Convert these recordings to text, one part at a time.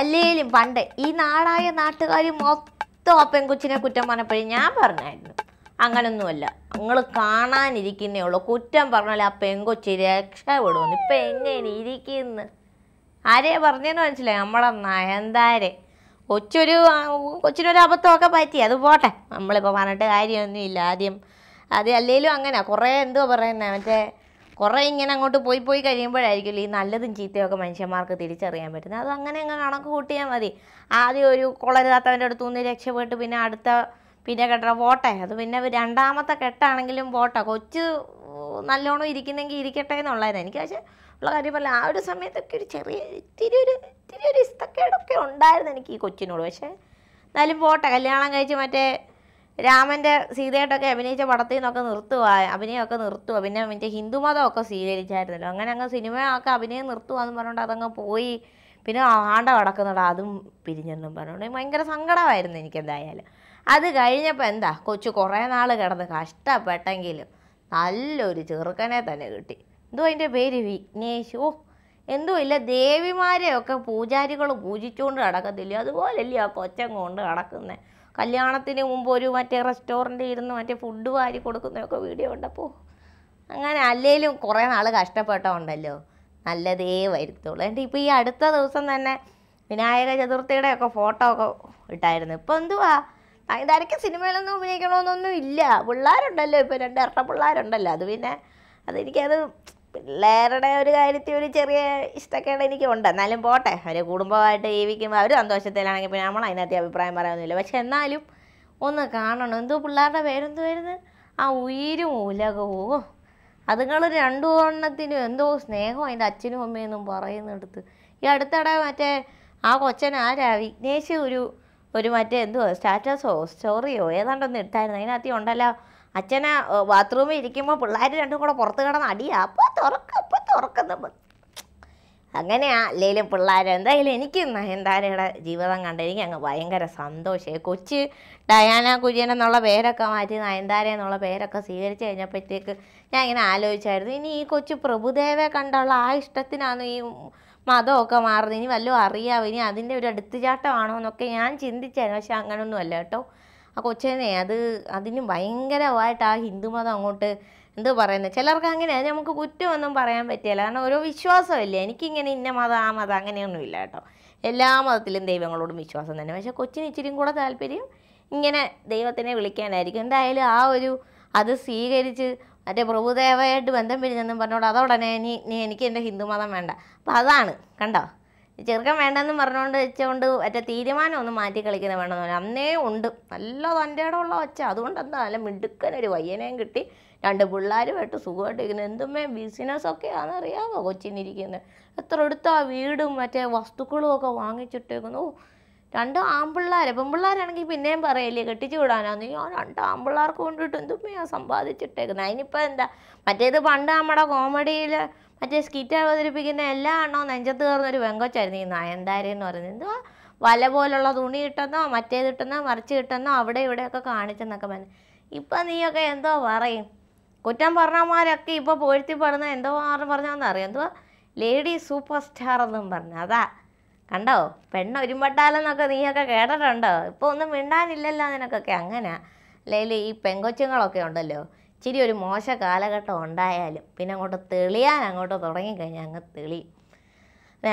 അല്ലേലും പണ്ട് ഈ നാടായ നാട്ടുകാർ മൊത്തം ആ പെങ്കൊച്ചിനെ കുറ്റം പറഞ്ഞപ്പോഴേ ഞാൻ പറഞ്ഞായിരുന്നു അങ്ങനൊന്നുമല്ല നിങ്ങൾ കാണാനിരിക്കുന്നേ ഉള്ളൂ കുറ്റം പറഞ്ഞാൽ ആ പെങ്കൊച്ചി രക്ഷപ്പെടുമെന്ന് ഇപ്പം എങ്ങനെ ഇരിക്കുന്ന ആരെയാ പറഞ്ഞെന്ന് മനസ്സിലായി നമ്മളെ നയന്താരെ കൊച്ചൊരു കൊച്ചിനൊരു അബദ്ധമൊക്കെ പറ്റി അത് പോട്ടെ നമ്മളിപ്പോൾ പറഞ്ഞിട്ട് കാര്യമൊന്നുമില്ല ആദ്യം അത് അല്ലെങ്കിലും അങ്ങനെ കുറേ എന്തോ പറയുന്നത് മറ്റേ കുറേ ഇങ്ങനെ അങ്ങോട്ട് പോയി പോയി കഴിയുമ്പോഴായിരിക്കും ഈ നല്ലതും ചീത്തയൊക്കെ മനുഷ്യന്മാർക്ക് തിരിച്ചറിയാൻ പറ്റുന്നത് അത് അങ്ങനെ അങ്ങ് കണക്ക് കൂട്ടിയാൽ മതി ആദ്യം ഒരു കുളരുതാത്തവൻ്റെ അടുത്തു നിന്ന് രക്ഷപ്പെട്ട് പിന്നെ അടുത്ത പിന്നെ കെട്ട വോട്ടേ അത് പിന്നെ രണ്ടാമത്തെ കെട്ടാണെങ്കിലും വോട്ടാ കൊച്ച് നല്ലോണം ഇരിക്കുന്നെങ്കിൽ ഇരിക്കട്ടെ എന്നുള്ളതാണ് എനിക്ക് പക്ഷേ ഉള്ള കാര്യം പറഞ്ഞാൽ ആ ഒരു സമയത്തൊക്കെ ഒരു ചെറിയ ഇത്തിരി ഒരു ഇത്തിരി ഒരു ഇഷ്ടക്കേടൊക്കെ ഉണ്ടായിരുന്നു എനിക്ക് ഈ കൊച്ചിനോട് പക്ഷേ എന്നാലും പോട്ടെ കല്യാണം കഴിച്ച് മറ്റേ രാമൻ്റെ സീതയായിട്ടൊക്കെ അഭിനയിച്ച പടത്തിൽ നിന്നൊക്കെ നിർത്തുക അഭിനയമൊക്കെ നിർത്തുക പിന്നെ മറ്റേ ഹിന്ദു മതമൊക്കെ സ്വീകരിച്ചായിരുന്നല്ലോ അങ്ങനെ അങ്ങ് സിനിമയൊക്കെ അഭിനയം നിർത്തുവാന്ന് പറഞ്ഞുകൊണ്ട് അതങ്ങ് പോയി പിന്നെ ആണ്ട കടക്കുന്നുണ്ട് അതും പിരിഞ്ഞെന്നും പറഞ്ഞുകൊണ്ട് ഭയങ്കര സങ്കടമായിരുന്നു എനിക്കെന്തായാലും അത് കഴിഞ്ഞപ്പോൾ എന്താ കൊച്ചു കുറേ നാൾ കിടന്ന് കഷ്ടപ്പെട്ടെങ്കിലും നല്ലൊരു ചെറുക്കനെ തന്നെ കിട്ടി എന്തോ അതിൻ്റെ പേര് വിഘ്നേഷ് ഓ എന്തോ ഇല്ല ദേവിമാരെയൊക്കെ പൂജാരികൾ പൂജിച്ചുകൊണ്ട് നടക്കത്തില്ല അതുപോലല്ലേ ആ കൊച്ചങ്ങ് കൊണ്ട് കിടക്കുന്നത് കല്യാണത്തിന് മുമ്പ് ഒരു മറ്റേ റെസ്റ്റോറൻ്റ് ഇരുന്ന് മറ്റേ ഫുഡ് വാരി കൊടുക്കുന്നതൊക്കെ വീഡിയോ ഉണ്ടപ്പോൾ അങ്ങനെ അല്ലെങ്കിലും കുറേ നാൾ കഷ്ടപ്പെട്ടോണ്ടല്ലോ നല്ലതേ വരുത്തുള്ളൂ എൻ്റെ ഇപ്പോൾ ഈ അടുത്ത ദിവസം തന്നെ വിനായക ചതുർത്ഥിയുടെ ഒക്കെ ഫോട്ടോ ഒക്കെ ഇട്ടായിരുന്നു ഇപ്പം എന്തുവാ ഇതാരൊക്കെ സിനിമയിലൊന്നും അഭിനയിക്കണമെന്നൊന്നും ഇല്ല പിള്ളേരുണ്ടല്ലോ ഇപ്പോൾ രണ്ട് ഇരട്ട പിള്ളേരുണ്ടല്ലോ അത് പിന്നെ അതെനിക്കത് പിള്ളേരുടെ ഒരു കാര്യത്തിൽ ഒരു ചെറിയ ഇഷ്ടക്കേട് എനിക്ക് ഉണ്ട് എന്നാലും പോട്ടെ അവർ കുടുംബമായിട്ട് ജീവിക്കുമ്പോൾ അവർ സന്തോഷത്തിലാണെങ്കിൽ പിന്നെ നമ്മൾ അതിനകത്ത് അഭിപ്രായം പറയാനൊന്നുമില്ല പക്ഷെ എന്നാലും ഒന്ന് കാണണം എന്തോ പിള്ളേരുടെ പേരെന്തോ വരുന്നത് ആ ഉയരും ഉലകവും അതുങ്ങൾ രണ്ടു എണ്ണത്തിനും എന്തോ സ്നേഹം അതിൻ്റെ അച്ഛനും അമ്മയെന്നും പറയുന്നെടുത്ത് ഈ അടുത്തിടെ മറ്റേ ആ കൊച്ചൻ ആരാ വിഘ്നേശ് ഒരു ഒരു മറ്റേ എന്തുവാ സ്റ്റാറ്റസോ സ്റ്റോറിയോ ഏതാണ്ടൊന്നും ഇട്ടായിരുന്നു അതിനകത്ത് ഉണ്ടല്ലോ അച്ഛന് ബാത്റൂമിൽ ഇരിക്കുമ്പോൾ പിള്ളേർ രണ്ടും കൂടെ പുറത്ത് കിടന്ന് അടിയാ അപ്പോൾ തുറക്കും അപ്പോൾ തുറക്കുന്നത് അങ്ങനെയാ അല്ലെങ്കിലും പിള്ളേർ എന്തായാലും എനിക്ക് നയൻതാരയുടെ ജീവിതം കണ്ട് എനിക്ക് അങ്ങ് ഭയങ്കര സന്തോഷമായി കൊച്ചു ഡയാന കുര്യൻ എന്നുള്ള പേരൊക്കെ മാറ്റി നയൻതാര എന്നുള്ള പേരൊക്കെ സ്വീകരിച്ചു കഴിഞ്ഞപ്പോഴത്തേക്ക് ഞാൻ ഇങ്ങനെ ആലോചിച്ചായിരുന്നു ഇനി ഈ കൊച്ചു പ്രഭുദേവെ കണ്ടുള്ള ആ ഇഷ്ടത്തിനാണ് ഈ മതമൊക്കെ മാറുന്നത് ഇനി വല്ലതും അറിയാവും ഇനി അതിൻ്റെ ഒരു അടുത്തുചാട്ടമാണോ എന്നൊക്കെ ഞാൻ ചിന്തിച്ചായിരുന്നു പക്ഷെ അങ്ങനെയൊന്നും അല്ല കേട്ടോ ആ കൊച്ചേനെ അത് അതിന് ഭയങ്കരമായിട്ട് ആ ഹിന്ദുമതം അങ്ങോട്ട് എന്ത് പറയുന്നത് ചിലർക്ക് അങ്ങനെയാണ് നമുക്ക് കുറ്റമൊന്നും പറയാൻ പറ്റില്ല കാരണം ഓരോ വിശ്വാസമല്ലേ എനിക്കിങ്ങനെ ഇന്ന മതം ആ മതം അങ്ങനെയൊന്നുമില്ല കേട്ടോ എല്ലാ മതത്തിലും ദൈവങ്ങളോടും വിശ്വാസം തന്നെ പക്ഷേ കൊച്ചിന് ഇച്ചിരിയും കൂടെ താല്പര്യം ഇങ്ങനെ ദൈവത്തിനെ വിളിക്കാനായിരിക്കും എന്തായാലും ആ ഒരു അത് സ്വീകരിച്ച് മറ്റേ പ്രഭുദേവയായിട്ട് ബന്ധം പിരിഞ്ഞെന്നും പറഞ്ഞോട് അതോടനെ ഇനി എനിക്ക് എൻ്റെ ഹിന്ദുമതം വേണ്ട അപ്പോൾ അതാണ് കണ്ടോ ചെറുക്കൻ വേണ്ടെന്ന് പറഞ്ഞുകൊണ്ട് വെച്ചുകൊണ്ട് മറ്റേ തീരുമാനം ഒന്ന് മാറ്റി കളിക്കുന്ന വേണമെന്ന് പറഞ്ഞു അന്നേ ഉണ്ട് നല്ല തൻ്റെ ഉള്ള ഒച്ച അതുകൊണ്ട് എന്താ നല്ല മിടുക്കനൊരു പയ്യനെയും കിട്ടി രണ്ട് പിള്ളേരുമായിട്ട് ഇരിക്കുന്നത് എന്തുമേ ബിസിനസ്സൊക്കെയാണെന്ന് അറിയാമോ കൊച്ചിനിരിക്കുന്നത് എത്ര ആ വീടും മറ്റേ വസ്തുക്കളും ഒക്കെ വാങ്ങിച്ചിട്ടേക്കുന്നു രണ്ട് ആൺപിള്ളേർ പെൺപിള്ളേരാണെങ്കിൽ പിന്നെയും പറയല്ലേ കെട്ടിച്ചു വിടാനാന്ന് ഞാൻ രണ്ട് ആൺപിള്ളേർക്ക് കൊണ്ടിട്ട് എന്തുമ്മയാ സമ്പാദിച്ചിട്ടേക്കുന്നത് അതിനിപ്പോൾ എന്താ മറ്റേത് പണ്ട് നമ്മുടെ കോമഡിയിൽ മറ്റേ സ്കിറ്റ് അവതരിപ്പിക്കുന്ന എല്ലാ എണ്ണവും നെഞ്ചത്ത് കയറുന്നൊരു വെങ്കോച്ചായിരുന്നു ഈ നയൻതാര എന്ന് പറയുന്നത് എന്തുവാ വല പോലുള്ള തുണി കിട്ടുന്നോ മറ്റേത് കിട്ടുന്നോ മറിച്ച് കിട്ടുന്നോ അവിടെ ഇവിടെയൊക്കെ കാണിച്ചെന്നൊക്കെ പറഞ്ഞു ഇപ്പം നീയൊക്കെ എന്തോ പറയും കുറ്റം പറഞ്ഞമാരൊക്കെ ഇപ്പോൾ പൊഴുത്തിപ്പെടുന്ന എന്തോ ആറ് പറഞ്ഞാന്ന് അറിയാം എന്തുവാ ലേഡി സൂപ്പർ സ്റ്റാർ എന്നും പറഞ്ഞു അതാ കണ്ടോ പെണ്ണ ഒരുമ്പട്ടാലെന്നൊക്കെ നീയൊക്കെ കേട്ടിട്ടുണ്ടോ ഇപ്പോൾ ഒന്നും മിണ്ടാനില്ലല്ലോ നിനക്കൊക്കെ അങ്ങനെ അല്ലെങ്കിൽ ഈ പെങ്കൊച്ചുങ്ങളൊക്കെ ഉണ്ടല്ലോ ഇച്ചിരി ഒരു മോശ കാലഘട്ടം ഉണ്ടായാലും പിന്നെ അങ്ങോട്ട് തെളിയാൻ അങ്ങോട്ട് തുടങ്ങിക്കഴിഞ്ഞാൽ അങ്ങ് തെളി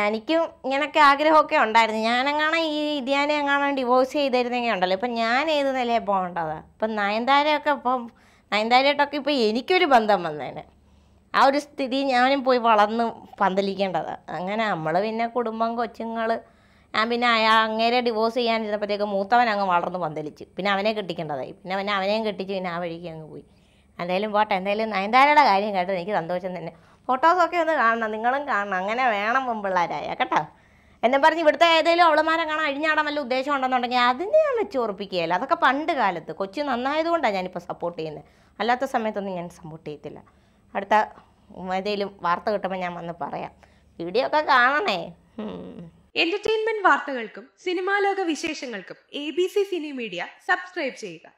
എനിക്കും ഇങ്ങനൊക്കെ ആഗ്രഹമൊക്കെ ഉണ്ടായിരുന്നു ഞാനെങ്ങാണെ ഈ ഇതിയാനെ എങ്ങാണോ ഡിവോഴ്സ് ചെയ്തിരുന്നെങ്കിൽ ഉണ്ടല്ലോ ഇപ്പം ഞാൻ ഏത് നിലയിൽ പോകേണ്ടത് ഇപ്പം നയൻതാരയൊക്കെ ഇപ്പം നയൻതാരയായിട്ടൊക്കെ ഇപ്പം എനിക്കൊരു ബന്ധം വന്നേനെ ആ ഒരു സ്ഥിതി ഞാനും പോയി വളർന്ന് പന്തലിക്കേണ്ടത് അങ്ങനെ നമ്മൾ പിന്നെ കുടുംബം കൊച്ചുങ്ങൾ ഞാൻ പിന്നെ അയാൾ അങ്ങേരെ ഡിവോഴ്സ് ചെയ്യാനിരുന്നപ്പോഴത്തേക്ക് മൂത്തവൻ അങ്ങ് വളർന്ന് പന്തലിച്ച് പിന്നെ അവനെ കെട്ടിക്കേണ്ടതായി പിന്നെ അവനെ അവനെയും കെട്ടിച്ച് പിന്നെ ആ വഴിക്ക് അങ്ങ് പോയി എന്തായാലും പോട്ടെ എന്തായാലും നയൻതാരയുടെ കാര്യം കേട്ടോ എനിക്ക് സന്തോഷം തന്നെ ഫോട്ടോസൊക്കെ ഒന്ന് കാണണം നിങ്ങളും കാണണം അങ്ങനെ വേണം പെൺപിള്ളേരായ കേട്ടോ എന്നും പറഞ്ഞ് ഇവിടുത്തെ ഏതെങ്കിലും അവളമാരെ കാണാൻ അഴിഞ്ഞാടാൻ വല്ല ഉദ്ദേശം ഉണ്ടെന്നുണ്ടെങ്കിൽ അതിനെ ഞാൻ വെച്ച് ഉറപ്പിക്കുകയല്ല അതൊക്കെ പണ്ട് കാലത്ത് കൊച്ചി നന്നായതുകൊണ്ടാണ് ഞാനിപ്പോൾ സപ്പോർട്ട് ചെയ്യുന്നത് അല്ലാത്ത സമയത്തൊന്നും ഞാൻ സപ്പോർട്ട് ചെയ്യത്തില്ല അടുത്ത ഏതെങ്കിലും വാർത്ത കിട്ടുമ്പോൾ ഞാൻ വന്ന് പറയാം വീഡിയോ ഒക്കെ കാണണേ എന്റർടൈൻമെന്റ് വാർത്തകൾക്കും സിനിമാ ലോക വിശേഷങ്ങൾക്കും A B C cine media subscribe ചെയ്യുക